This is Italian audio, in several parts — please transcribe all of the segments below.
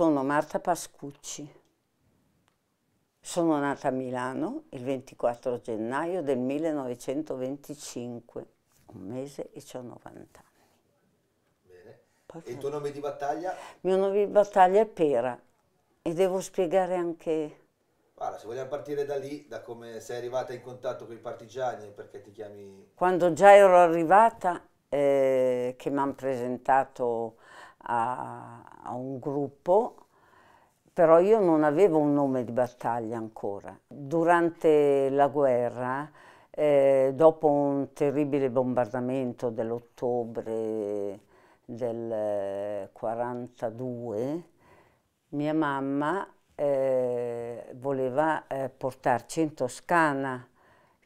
sono Marta Pascucci. Sono nata a Milano il 24 gennaio del 1925, un mese e ho 90 anni. Bene. e il tuo nome di battaglia? Il mio nome di battaglia è Pera e devo spiegare anche... Guarda, se vogliamo partire da lì, da come sei arrivata in contatto con i partigiani perché ti chiami... Quando già ero arrivata, eh, che mi hanno presentato a, a un gruppo, però io non avevo un nome di battaglia ancora. Durante la guerra, eh, dopo un terribile bombardamento dell'ottobre del 42, eh, mia mamma eh, voleva eh, portarci in Toscana,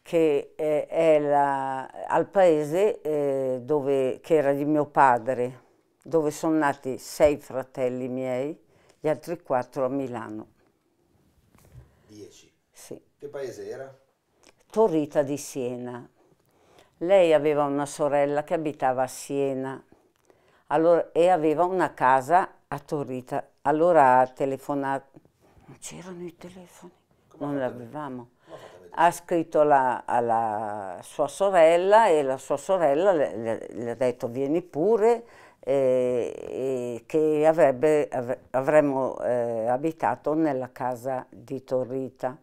che eh, è la, al paese eh, dove, che era di mio padre dove sono nati sei fratelli miei, gli altri quattro a Milano. Dieci? Sì. Che paese era? Torrita di Siena. Lei aveva una sorella che abitava a Siena allora, e aveva una casa a Torrita. Allora ha telefonato, non c'erano i telefoni, Come non avevamo. Ha scritto la, alla sua sorella e la sua sorella le, le, le ha detto vieni pure, eh, che avrebbe, av avremmo eh, abitato nella casa di Torrita.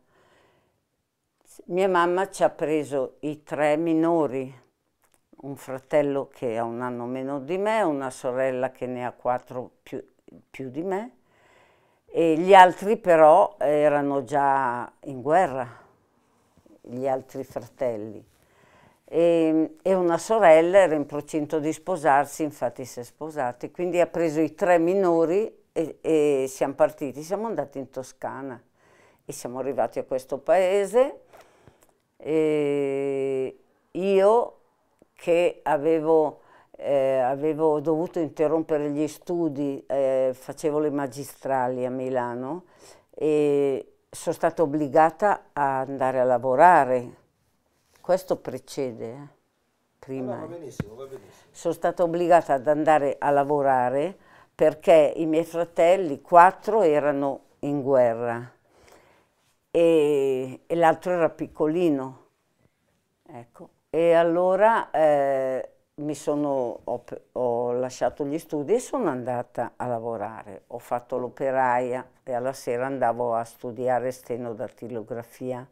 Mia mamma ci ha preso i tre minori, un fratello che ha un anno meno di me, una sorella che ne ha quattro più, più di me, e gli altri però erano già in guerra, gli altri fratelli e, e una sorella era in procinto di sposarsi, infatti si è sposata, quindi ha preso i tre minori e, e siamo partiti, siamo andati in Toscana e siamo arrivati a questo paese e io che avevo eh, avevo dovuto interrompere gli studi, eh, facevo le magistrali a Milano e sono stata obbligata ad andare a lavorare questo precede, eh. prima. Allora, va eh. benissimo, va benissimo. Sono stata obbligata ad andare a lavorare perché i miei fratelli, quattro, erano in guerra e, e l'altro era piccolino. Ecco. E allora eh, sono, ho, ho, lasciato gli studi e sono andata a lavorare. Ho fatto l'operaia e alla sera andavo a studiare stenodattilografia.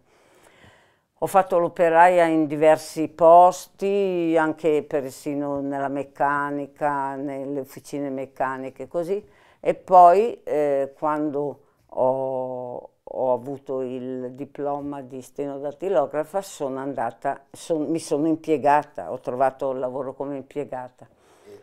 Ho fatto l'operaia in diversi posti, anche persino nella meccanica, nelle officine meccaniche, così. E poi eh, quando ho, ho, avuto il diploma di stenodattilografa sono andata, son, mi sono impiegata, ho trovato lavoro come impiegata. E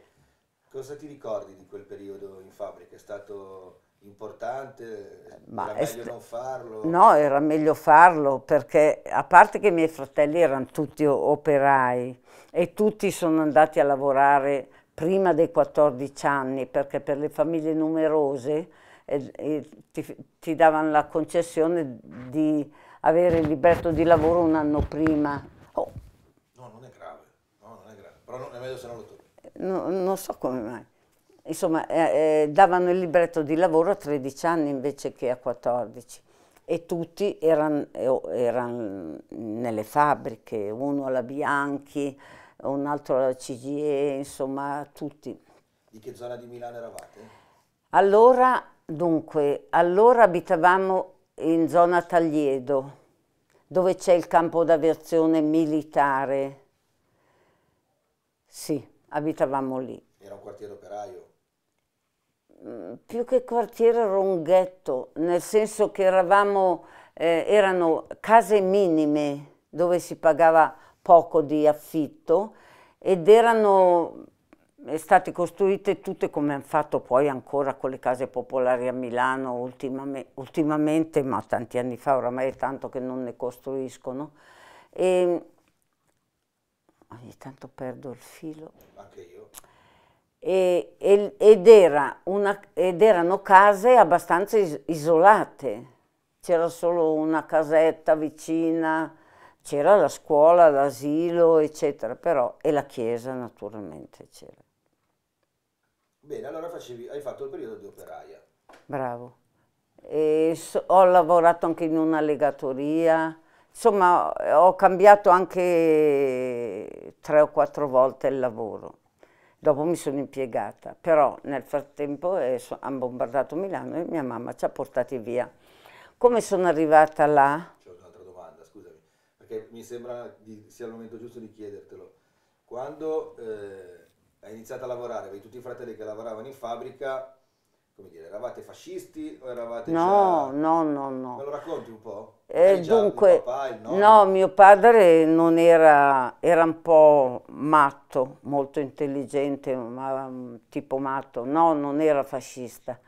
cosa ti ricordi di quel periodo in fabbrica? È stato importante, Ma era meglio non farlo? No, era meglio farlo perché a parte che i miei fratelli erano tutti operai e tutti sono andati a lavorare prima dei 14 anni perché per le famiglie numerose eh, ti, ti, davano la concessione di avere il libretto di lavoro un anno prima. Oh. No, non è grave, no, non è grave, però non, è meglio se non lo tocchi. No, non so come mai insomma, eh, eh, davano il libretto di lavoro a 13 anni invece che a 14 e tutti erano eh, eran nelle fabbriche, uno alla Bianchi, un altro alla CGE, insomma tutti. Di che zona di Milano eravate? Allora, dunque, allora abitavamo in zona Tagliedo, dove c'è il campo d'aviazione militare. Sì, abitavamo lì. Era un quartiere operaio? più che quartiere era un ghetto, nel senso che eravamo, eh, erano case minime dove si pagava poco di affitto ed erano eh, state costruite tutte come hanno fatto poi ancora con le case popolari a Milano ultimamente, ultimamente ma tanti anni fa, oramai è tanto che non ne costruiscono. E ogni tanto perdo il filo. Anche io e, e, ed, era una, ed erano case abbastanza is, isolate. C'era solo una casetta vicina, c'era la scuola, l'asilo, eccetera, però, e la chiesa naturalmente c'era. Bene, allora facevi, hai fatto il periodo di operaia. Bravo. So, ho lavorato anche in una legatoria, insomma ho cambiato anche tre o quattro volte il lavoro. Dopo mi sono impiegata, però nel frattempo eh, so, hanno bombardato Milano e mia mamma ci ha portati via. Come sono arrivata là? C'è un'altra domanda, scusami, perché mi sembra di, sia il momento giusto di chiedertelo. Quando eh, hai iniziato a lavorare, avevi tutti i fratelli che lavoravano in fabbrica, come dire, eravate fascisti o eravate no, già... No, no, no. Me lo racconti un po'? Eh, dunque, papà, no, mio padre non era, era un po' matto, molto intelligente, ma mm, tipo matto. No, non era fascista.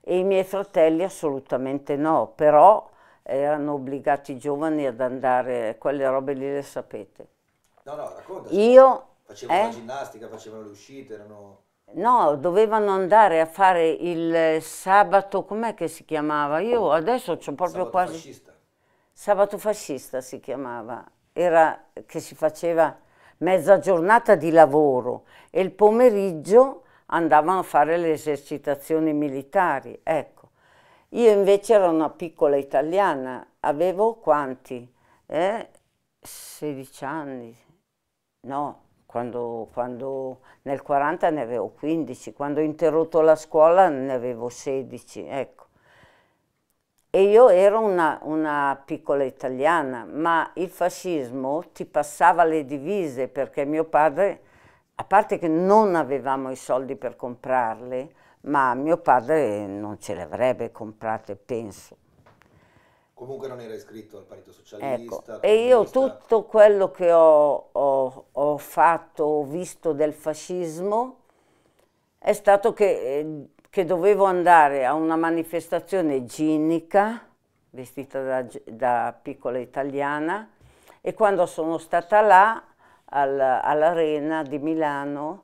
E i miei fratelli assolutamente no, però erano obbligati i giovani ad andare, quelle robe lì le sapete. No, no, raccontaci. Io... Facevano eh? la ginnastica, facevano le uscite, erano... No, dovevano andare a fare il sabato, com'è che si chiamava? Io adesso ho proprio sabato quasi... Fascista. Sabato fascista si chiamava. Era che si faceva mezza giornata di lavoro e il pomeriggio andavano a fare le esercitazioni militari, ecco. Io invece ero una piccola italiana, avevo quanti? Eh? 16 anni, no, quando, quando, nel 40 ne avevo 15, quando ho interrotto la scuola ne avevo 16, ecco. E io ero una, una, piccola italiana, ma il fascismo ti passava le divise perché mio padre, a parte che non avevamo i soldi per comprarle, ma mio padre non ce le avrebbe comprate, penso. Comunque non era iscritto al Partito ecco, Socialista. Ecco, e io tutto quello che ho, ho, ho, fatto, ho visto del fascismo, è stato che, eh, che dovevo andare a una manifestazione ginnica, vestita da, da piccola italiana, e quando sono stata là, all'arena di Milano,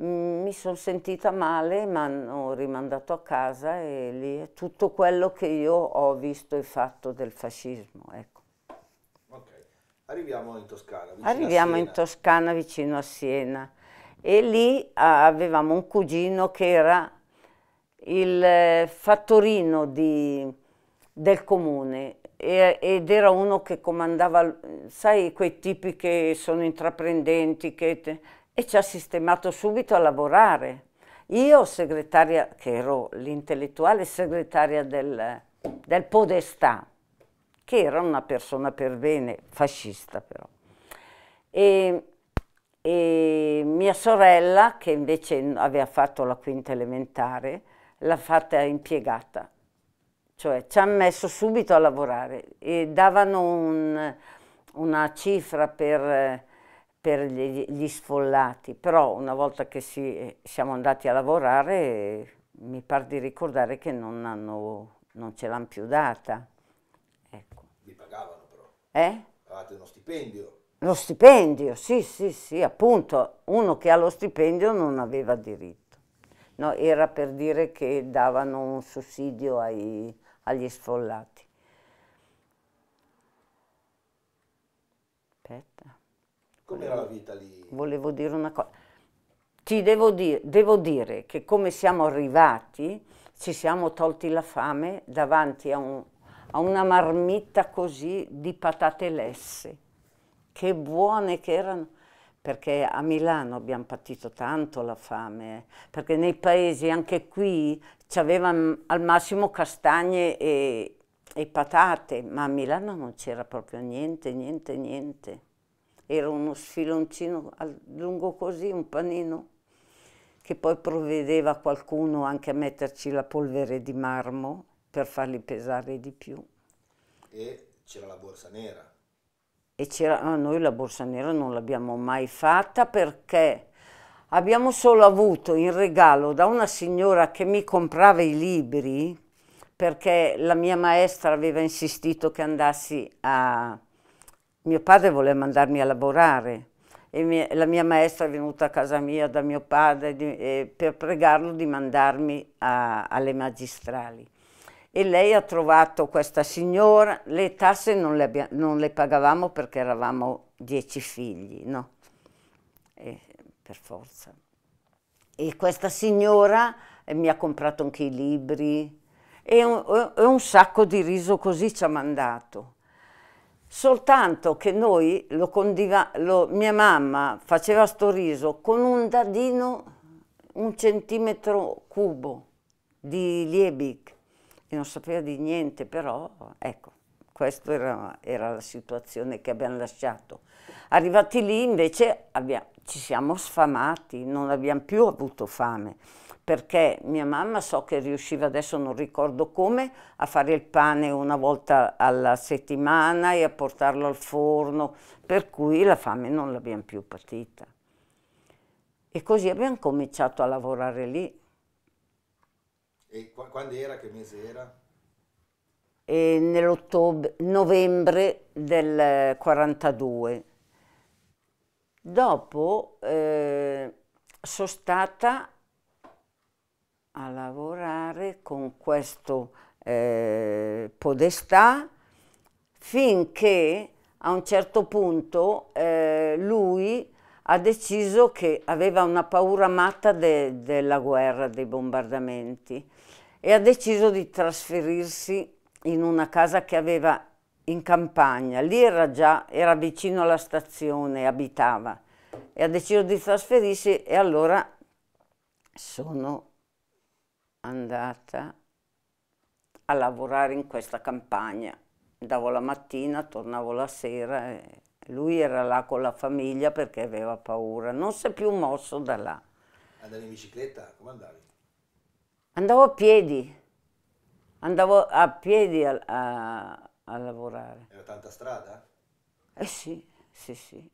Mm, mi sono sentita male, mi hanno rimandato a casa e lì è tutto quello che io ho visto e fatto del fascismo. Ecco. Okay. Arriviamo in Toscana. Arriviamo in Toscana vicino a Siena e lì ah, avevamo un cugino che era il eh, fattorino di, del comune ed era uno che comandava, sai, quei tipi che sono intraprendenti, che e ci ha sistemato subito a lavorare. Io segretaria, che ero l'intellettuale segretaria del, del Podestà, che era una persona per bene, fascista però. E, e mia sorella, che invece aveva fatto la quinta elementare, l'ha fatta impiegata. Cioè ci ha messo subito a lavorare e davano un, una cifra per per gli, gli sfollati, però una volta che si, siamo andati a lavorare mi pare di ricordare che non, hanno, non ce l'hanno più data. Ecco. Vi pagavano però? Eh? Avevate uno stipendio? Lo stipendio, sì, sì, sì, appunto, uno che ha lo stipendio non aveva diritto. No, era per dire che davano un sussidio ai, agli sfollati. Aspetta. Com'era la vita lì? Volevo dire una cosa. Ti devo, di devo dire che come siamo arrivati, ci siamo tolti la fame davanti a, un, a una marmitta così di patate lesse. Che buone che erano! perché a Milano abbiamo patito tanto la fame, eh. perché nei paesi anche qui ci avevano al massimo castagne e, e patate, ma a Milano non c'era proprio niente, niente, niente. Era uno sfiloncino lungo così, un panino, che poi provvedeva qualcuno anche a metterci la polvere di marmo per farli pesare di più. E c'era la borsa nera. E c'era, no, ah, noi la borsa nera non l'abbiamo mai fatta perché abbiamo solo avuto in regalo da una signora che mi comprava i libri perché la mia maestra aveva insistito che andassi a mio padre voleva mandarmi a lavorare e mia, la mia maestra è venuta a casa mia da mio padre di, eh, per pregarlo di mandarmi a, alle magistrali. E lei ha trovato questa signora, le tasse non le, abbia, non le pagavamo perché eravamo dieci figli, no? E, per forza. E questa signora eh, mi ha comprato anche i libri e un, e un sacco di riso così ci ha mandato soltanto che noi lo condivavamo, mia mamma faceva sto riso con un dadino un centimetro cubo di Liebig e non sapeva di niente, però ecco, questa era, era la situazione che abbiamo lasciato. Arrivati lì invece abbiamo, ci siamo sfamati, non abbiamo più avuto fame perché mia mamma so che riusciva, adesso non ricordo come, a fare il pane una volta alla settimana e a portarlo al forno, per cui la fame non l'abbiamo più patita. E così abbiamo cominciato a lavorare lì. E quando era, che mese era? Nell'ottobre, novembre del 42. Dopo eh, sono stata a lavorare con questo eh, podestà finché a un certo punto eh, lui ha deciso che aveva una paura matta de, della guerra, dei bombardamenti e ha deciso di trasferirsi in una casa che aveva in campagna. Lì era già era vicino alla stazione, abitava e ha deciso di trasferirsi e allora sono andata a lavorare in questa campagna. Andavo la mattina, tornavo la sera e lui era là con la famiglia perché aveva paura. Non si è più mosso da là. Andavi in bicicletta? Come andavi? Andavo a piedi. Andavo a piedi a, a, a lavorare. Era tanta strada? Eh sì, sì, sì.